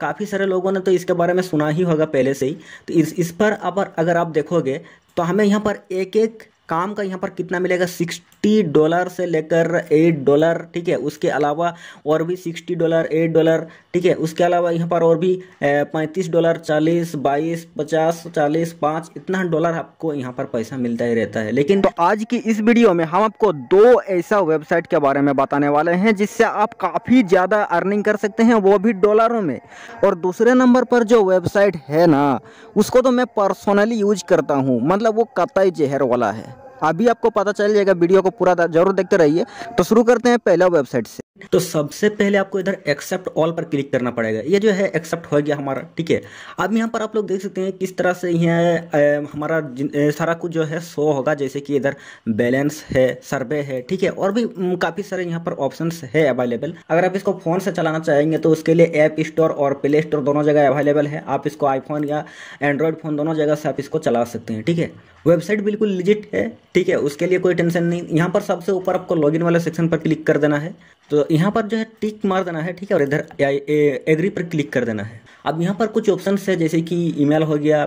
काफ़ी सारे लोगों ने तो इसके बारे में सुना ही होगा पहले से ही तो इस इस पर अब अगर आप देखोगे तो हमें यहाँ पर एक एक काम का यहाँ पर कितना मिलेगा सिक्सटी डॉलर से लेकर एट डॉलर ठीक है उसके अलावा और भी सिक्सटी डॉलर एट डॉलर ठीक है उसके अलावा यहाँ पर और भी पैंतीस डॉलर चालीस बाईस पचास चालीस पाँच इतना डॉलर आपको यहाँ पर पैसा मिलता ही रहता है लेकिन तो आज की इस वीडियो में हम आपको दो ऐसा वेबसाइट के बारे में बताने वाले हैं जिससे आप काफ़ी ज़्यादा अर्निंग कर सकते हैं वो भी डॉलरों में और दूसरे नंबर पर जो वेबसाइट है ना उसको तो मैं पर्सनली यूज करता हूँ मतलब वो कतई जहर वाला है अभी आपको पता चल जाएगा वीडियो को पूरा जरूर देखते रहिए तो शुरू करते हैं पहला वेबसाइट से तो सबसे पहले आपको इधर एक्सेप्ट ऑल पर क्लिक करना पड़ेगा ये जो है एक्सेप्ट हो गया हमारा ठीक है अब यहाँ पर आप लोग देख सकते हैं किस तरह से यहाँ हमारा सारा कुछ जो है शो होगा जैसे कि इधर बैलेंस है सर्वे है ठीक है और भी काफ़ी सारे यहाँ पर ऑप्शन है अवेलेबल अगर आप इसको फ़ोन से चलाना चाहेंगे तो उसके लिए ऐप स्टोर और प्ले स्टोर दोनों जगह अवेलेबल है आप इसको आईफोन या एंड्रॉयड फ़ोन दोनों जगह से आप इसको चला सकते हैं ठीक है वेबसाइट बिल्कुल लिजिट है ठीक है उसके लिए कोई टेंशन नहीं यहाँ पर सबसे ऊपर आपको लॉगिन वाले सेक्शन पर क्लिक कर देना है तो यहाँ पर जो है टिक मार देना है ठीक है और इधर एग्री पर क्लिक कर देना है अब यहाँ पर कुछ ऑप्शन है जैसे कि ईमेल हो गया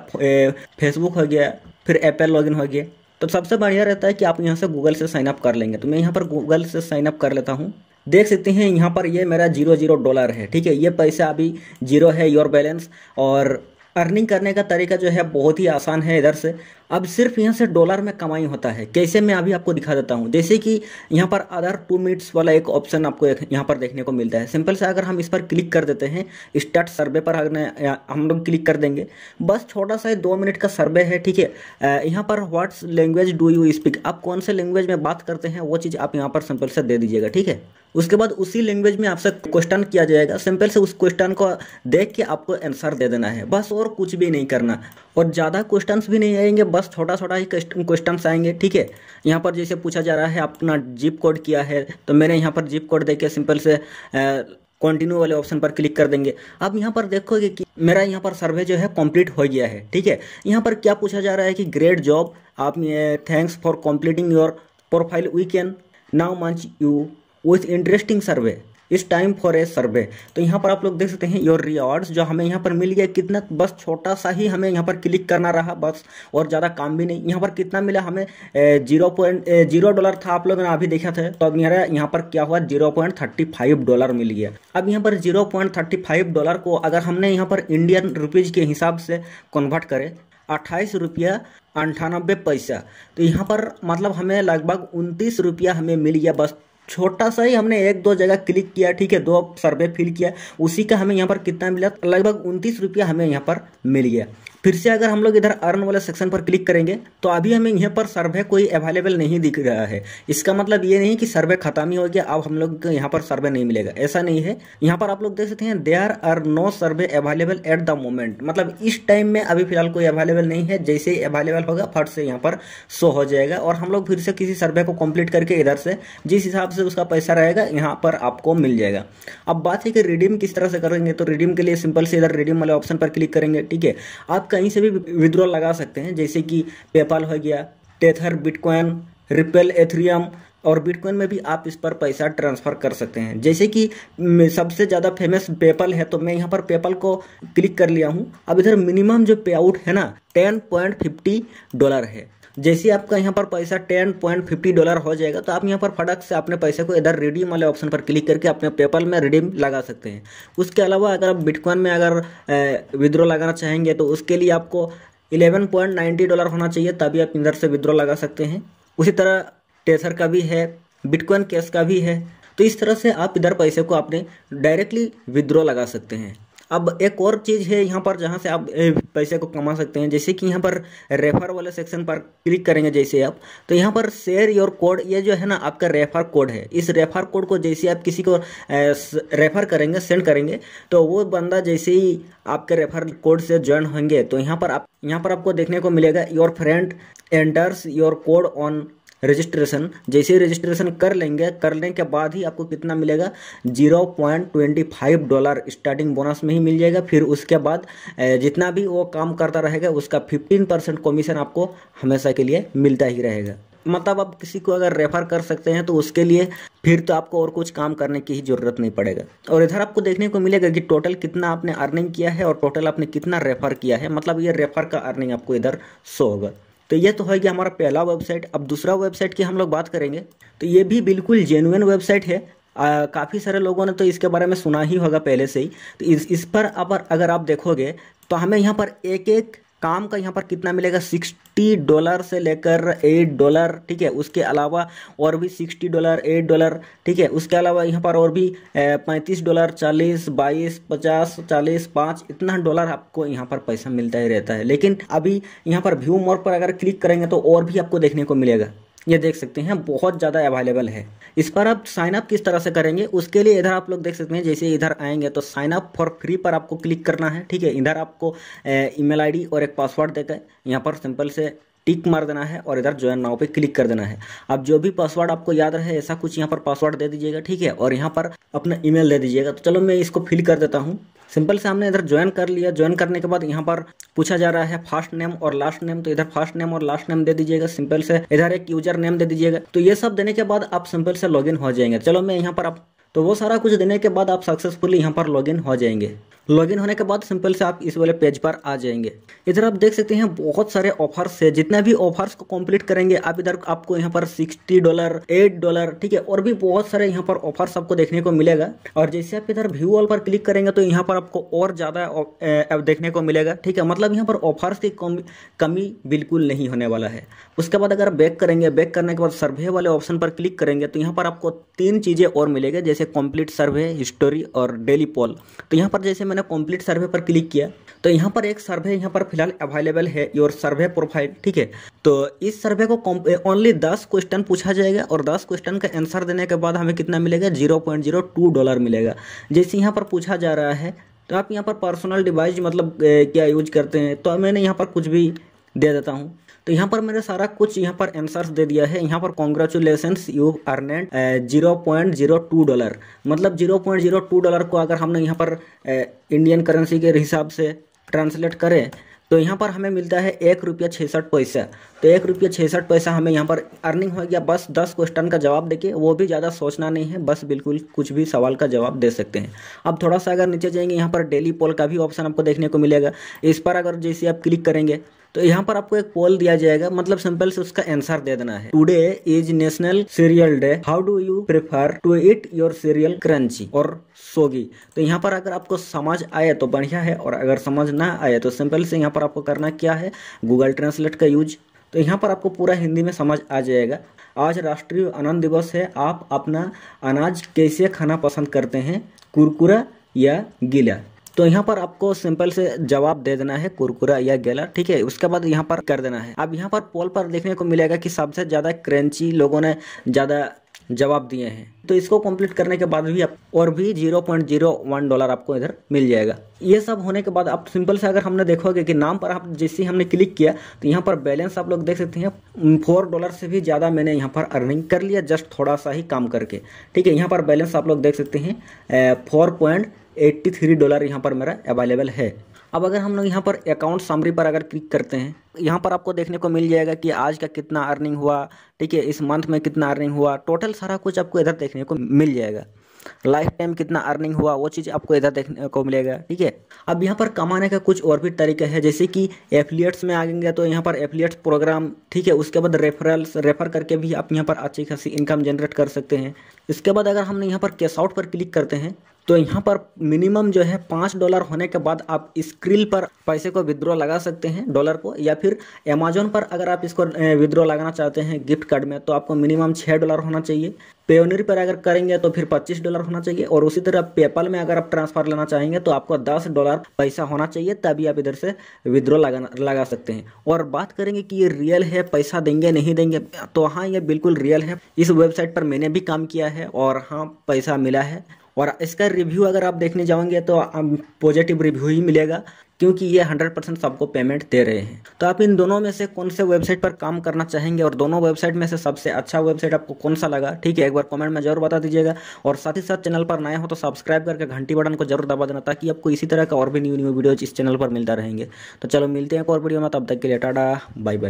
फेसबुक हो गया फिर एपल लॉगिन हो गया तो सबसे बढ़िया रहता है कि आप यहाँ से गूगल से साइन अप कर लेंगे तो मैं यहाँ पर गूगल से साइन अप कर लेता हूँ देख सकते हैं यहाँ पर ये मेरा जीरो जीरो डॉलर है ठीक है ये पैसा अभी जीरो है योर बैलेंस और अर्निंग करने का तरीका जो है बहुत ही आसान है इधर से अब सिर्फ यहाँ से डॉलर में कमाई होता है कैसे मैं अभी आपको दिखा देता हूँ जैसे कि यहाँ पर अदर टू मिनट्स वाला एक ऑप्शन आपको यहाँ पर देखने को मिलता है सिंपल से अगर हम इस पर क्लिक कर देते हैं स्टार्ट सर्वे पर अगर हम लोग क्लिक कर देंगे बस छोटा सा दो मिनट का सर्वे है ठीक है यहाँ पर what's language do you speak आप कौन से लैंग्वेज में बात करते हैं वो चीज़ आप यहाँ पर सिंपल से दे दीजिएगा ठीक है उसके बाद उसी लैंग्वेज में आपसे क्वेश्चन किया जाएगा सिंपल से उस क्वेश्चन को देख के आपको आंसर दे देना है बस और कुछ भी नहीं करना और ज़्यादा क्वेश्चंस भी नहीं आएंगे बस बस छोटा छोटा ही क्वेश्चन आएंगे ठीक है यहाँ पर जैसे पूछा जा रहा है अपना जिप कोड किया है तो मैंने यहाँ पर जिप कोड देके सिंपल से कंटिन्यू वाले ऑप्शन पर क्लिक कर देंगे अब यहाँ पर देखोगे कि मेरा यहाँ पर सर्वे जो है कंप्लीट हो गया है ठीक है यहाँ पर क्या पूछा जा रहा है कि ग्रेट जॉब आप thanks for completing your profile we can now match you with interesting survey इस टाइम फॉर ए सर्वे तो यहाँ पर आप लोग देख सकते हैं योर रिवॉर्ड्स जो हमें यहाँ पर मिल गया कितना बस छोटा सा ही हमें यहाँ पर क्लिक करना रहा बस और ज़्यादा काम भी नहीं यहाँ पर कितना मिला हमें जीरो पॉइंट जीरो डॉलर था आप लोगों ने अभी देखा था तो अब मेरा यहाँ पर क्या हुआ zero point thirty five dollar मिल गया अब यहाँ पर zero point thirty five dollar को अगर हमने यहाँ पर इंडियन रुपीज़ के हिसाब से कन्वर्ट करें अट्ठाईस रुपया अंठानबे पैसा तो यहाँ पर मतलब हमें लगभग उनतीस रुपया हमें मिल गया बस छोटा सा ही हमने एक दो जगह क्लिक किया ठीक है दो सर्वे फिल किया उसी का हमें यहाँ पर कितना मिला लगभग उनतीस रुपया हमें यहाँ पर मिल गया फिर से अगर हम लोग इधर अर्न वाले सेक्शन पर क्लिक करेंगे तो अभी हमें यहाँ पर सर्वे कोई अवेलेबल नहीं दिख रहा है इसका मतलब ये नहीं कि सर्वे खत्म ही हो गया अब हम लोग को यहाँ पर सर्वे नहीं मिलेगा ऐसा नहीं है यहाँ पर आप लोग देख सकते हैं there are no survey available at the moment मतलब इस टाइम में अभी फिलहाल कोई अवेलेबल नहीं है जैसे ही अवेलेबल होगा फट से यहाँ पर शो हो जाएगा और हम लोग फिर से किसी सर्वे को कम्प्लीट करके इधर से जिस हिसाब से उसका पैसा रहेगा यहाँ पर आपको मिल जाएगा अब बात है कि रिडीम किस तरह से करेंगे तो रिडीम के लिए सिंपल से इधर रिडीम वाले ऑप्शन पर क्लिक करेंगे ठीक है आप कहीं से भी विद्रॉल लगा सकते हैं जैसे कि पेपाल हो गया टेथर बिटकॉइन रिपेल एथरियम और बिटकॉइन में भी आप इस पर पैसा ट्रांसफ़र कर सकते हैं जैसे कि सबसे ज़्यादा फेमस पेपल है तो मैं यहाँ पर पेपल को क्लिक कर लिया हूँ अब इधर मिनिमम जो पे आउट है ना टेन पॉइंट फिफ्टी डॉलर है जैसे आपका यहाँ पर पैसा टेन पॉइंट फिफ्टी डॉलर हो जाएगा तो आप यहाँ पर फटक से अपने पैसे को इधर रिडीम वाले ऑप्शन पर क्लिक करके अपने पेपल में रिडीम लगा सकते हैं उसके अलावा अगर आप बिटकॉइन में अगर विद्रो लगाना चाहेंगे तो उसके लिए आपको इलेवन पॉइंट नाइन्टी डॉलर होना चाहिए तभी आप इधर से विद्रो लगा सकते हैं उसी तरह टेसर का भी है बिटकॉइन कैश का भी है तो इस तरह से आप इधर पैसे को अपने डायरेक्टली विद्रो लगा सकते हैं अब एक और चीज़ है यहाँ पर जहाँ से आप पैसे को कमा सकते हैं जैसे कि यहाँ पर रेफर वाले सेक्शन पर क्लिक करेंगे जैसे आप तो यहाँ पर शेयर योर कोड ये जो है ना आपका रेफर कोड है इस रेफर कोड को जैसे आप किसी को रेफर करेंगे सेंड करेंगे तो वो बंदा जैसे ही आपके रेफर कोड से ज्वाइन होंगे तो यहाँ पर आप यहाँ पर आपको देखने को मिलेगा your friend enters your code on registration जैसे ही रजिस्ट्रेशन कर लेंगे करने के बाद ही आपको कितना मिलेगा zero point twenty five dollar starting bonus में ही मिल जाएगा फिर उसके बाद जितना भी वो काम करता रहेगा उसका फिफ्टीन परसेंट कमीशन आपको हमेशा के लिए मिलता ही रहेगा मतलब आप किसी को अगर रेफर कर सकते हैं तो उसके लिए फिर तो आपको और कुछ काम करने की ही ज़रूरत नहीं पड़ेगा और इधर आपको देखने को मिलेगा कि टोटल कितना आपने अर्निंग किया है और टोटल आपने कितना रेफर किया है मतलब ये रेफर का अर्निंग आपको इधर शो होगा तो यह तो है कि हमारा पहला वेबसाइट अब दूसरा वेबसाइट की हम लोग बात करेंगे तो ये भी बिल्कुल जेनुअन वेबसाइट है काफ़ी सारे लोगों ने तो इसके बारे में सुना ही होगा पहले से ही तो इस इस पर अब अगर आप देखोगे तो हमें यहाँ पर एक एक काम का यहाँ पर कितना मिलेगा सिक्सटी डॉलर से लेकर एट डॉलर ठीक है उसके अलावा और भी सिक्सटी डॉलर एट डॉलर ठीक है उसके अलावा यहाँ पर और भी पैंतीस डॉलर चालीस बाईस पचास चालीस पाँच इतना डॉलर आपको यहाँ पर पैसा मिलता ही रहता है लेकिन अभी यहाँ पर व्यू मोर पर अगर क्लिक करेंगे तो और भी आपको देखने को मिलेगा ये देख सकते हैं बहुत ज़्यादा अवेलेबल है इस पर आप साइन अप किस तरह से करेंगे उसके लिए इधर आप लोग देख सकते हैं जैसे इधर आएंगे तो साइन अप फॉर फ्री पर आपको क्लिक करना है ठीक है इधर आपको ईमेल आईडी और एक पासवर्ड देकर यहाँ पर सिंपल से टिक मार देना है और इधर ज्वाइन नाव पे क्लिक कर देना है अब जो भी पासवर्ड आपको याद रहे ऐसा कुछ यहाँ पर पासवर्ड दे दीजिएगा ठीक है और यहाँ पर अपना ईमेल दे दीजिएगा तो चलो मैं इसको फिल कर देता हूँ सिंपल से हमने इधर ज्वाइन कर लिया ज्वाइन करने के बाद यहाँ पर पूछा जा रहा है फर्स्ट नेम और लास्ट नेम तो इधर फर्स्ट नेम और लास्ट नेम दे दीजिएगा सिंपल से इधर एक यूजर नेम दे दीजिएगा तो ये सब देने के बाद आप सिंपल से लॉग हो जाएंगे चलो मैं यहाँ पर आप तो वो सारा कुछ देने के बाद आप सक्सेसफुली यहाँ पर लॉग हो जाएंगे लॉगिन होने के बाद सिंपल से आप इस वाले पेज पर आ जाएंगे इधर आप देख सकते हैं बहुत सारे ऑफर्स है जितना भी ऑफर्स को कंप्लीट करेंगे आप इधर आपको यहाँ पर सिक्सटी डॉलर एट डॉलर ठीक है और भी बहुत सारे यहाँ पर ऑफर्स आपको देखने को मिलेगा और जैसे आप इधर व्यू ऑल पर क्लिक करेंगे तो यहाँ पर आपको और ज़्यादा देखने को मिलेगा ठीक है मतलब यहाँ पर ऑफर्स की कमी बिल्कुल नहीं होने वाला है उसके बाद अगर बैक करेंगे बैक करने के बाद सर्वे वाले ऑप्शन पर क्लिक करेंगे तो यहाँ पर आपको तीन चीज़ें और मिलेगी जैसे कॉम्प्लीट सर्वे हिस्टोरी और डेली पोल तो यहाँ पर जैसे मैंने मैंने कंप्लीट सर्वे पर क्लिक किया तो यहाँ पर एक सर्वे यहाँ पर फिलहाल अवेलेबल है योर सर्वे प्रोफाइल ठीक है तो इस सर्वे को ओनली दस क्वेश्चन पूछा जाएगा और दस क्वेश्चन का आंसर देने के बाद हमें कितना मिलेगा zero point zero two dollar मिलेगा जैसे यहाँ पर पूछा जा रहा है तो आप यहाँ पर पर्सनल डिवाइस मतलब क्या यूज करते हैं तो मैंने यहाँ पर कुछ भी दे देता हूँ तो यहाँ पर मैंने सारा कुछ यहाँ पर आंसर्स दे दिया है यहाँ पर congratulation you earned zero point zero two dollar मतलब zero point zero two dollar को अगर हमने यहाँ पर इंडियन uh, करेंसी के हिसाब से ट्रांसलेट करें तो यहाँ पर हमें मिलता है एक रुपया छियासठ पैसा तो एक रुपया छसठ पैसा हमें यहाँ पर अर्निंग हो गया बस दस क्वेश्चन का जवाब देखिए वो भी ज़्यादा सोचना नहीं है बस बिल्कुल कुछ भी सवाल का जवाब दे सकते हैं अब थोड़ा सा अगर नीचे जाएंगे यहाँ पर डेली पोल का भी ऑप्शन आपको देखने को मिलेगा इस पर अगर जैसे आप क्लिक करेंगे तो यहाँ पर आपको एक पोल दिया जाएगा मतलब सिंपल से उसका आंसर दे देना है today is national cereal day how do you prefer to eat your cereal crunchy और सोगी तो यहाँ पर अगर आपको समझ आए तो बढ़िया है और अगर समझ ना आए तो सिंपल से यहाँ पर आपको करना क्या है गूगल ट्रांसलेट का यूज तो यहाँ पर आपको पूरा हिंदी में समझ आ जाएगा आज राष्ट्रीय आनंद दिवस है आप अपना अनाज कैसे खाना पसंद करते हैं कुरकुरा या गीला तो यहाँ पर आपको सिंपल से जवाब दे देना है कुरकुरा या गेला ठीक है उसके बाद यहाँ पर कर देना है अब यहाँ पर पोल पर देखने को मिलेगा कि सबसे ज़्यादा क्रंची लोगों ने ज़्यादा जवाब दिए हैं तो इसको कंप्लीट करने के बाद भी आप और भी 0.01 डॉलर आपको इधर मिल जाएगा ये सब होने के बाद आप सिंपल से अगर हमने देखोगे कि नाम पर आप जैसे हमने क्लिक किया तो यहाँ पर बैलेंस आप लोग देख सकते हैं फोर डॉलर से भी ज़्यादा मैंने यहाँ पर अर्निंग कर लिया जस्ट थोड़ा सा ही काम करके ठीक है यहाँ पर बैलेंस आप लोग देख सकते हैं four point eighty three dollar यहाँ पर मेरा अवेलेबल है अब अगर हम लोग यहाँ पर अकाउंट सामरी पर अगर क्लिक करते हैं यहाँ पर आपको देखने को मिल जाएगा कि आज का कितना अर्निंग हुआ ठीक है इस मंथ में कितना अर्निंग हुआ टोटल सारा कुछ आपको इधर देखने को मिल जाएगा लाइफ टाइम कितना अर्निंग हुआ वो चीज़ आपको इधर देखने को मिलेगा ठीक है अब यहाँ पर कमाने का कुछ और भी तरीके हैं जैसे कि एफिलियट्स में आएंगे तो यहाँ पर एफिलियट्स प्रोग्राम ठीक है उसके बाद रेफरल्स रेफर करके भी आप यहाँ पर अच्छी खासी इनकम जनरेट कर सकते हैं इसके बाद अगर हम यहाँ पर कैश आउट पर क्लिक करते हैं तो यहाँ पर मिनिमम जो है पाँच डॉलर होने के बाद आप स्क्रीन पर पैसे को विद्रॉ लगा सकते हैं डॉलर को या फिर अमेजोन पर अगर आप इसको विद्रॉ लगाना चाहते हैं गिफ्ट कार्ड में तो आपको मिनिमम छः डॉलर होना चाहिए पेओनर पर अगर करेंगे तो फिर पच्चीस डॉलर होना चाहिए और उसी तरह पेपल में अगर आप ट्रांसफर लेना चाहेंगे तो आपको दस डॉलर पैसा होना चाहिए तभी आप इधर से विद्रो लगा लगा सकते हैं और बात करेंगे कि ये रियल है पैसा देंगे नहीं देंगे तो हाँ ये बिल्कुल रियल है इस वेबसाइट पर मैंने भी काम किया है और हाँ पैसा मिला है और इसका रिव्यू अगर आप देखने जाओगे तो पॉजिटिव रिव्यू ही मिलेगा क्योंकि ये 100 परसेंट सबको पेमेंट दे रहे हैं तो आप इन दोनों में से कौन से वेबसाइट पर काम करना चाहेंगे और दोनों वेबसाइट में से सबसे अच्छा वेबसाइट आपको कौन सा लगा ठीक है एक बार कमेंट में जरूर बता दीजिएगा और साथ ही साथ चैनल पर नए हो तो सब्सक्राइब करके घंटी बटन को जरूर दबा देना ताकि आपको इसी तरह का और भी न्यू न्यू वीडियो इस चैनल पर मिलता रहेंगे तो चलो मिलते हैं एक और वीडियो में तब तक के लिए टाटा बाय बाय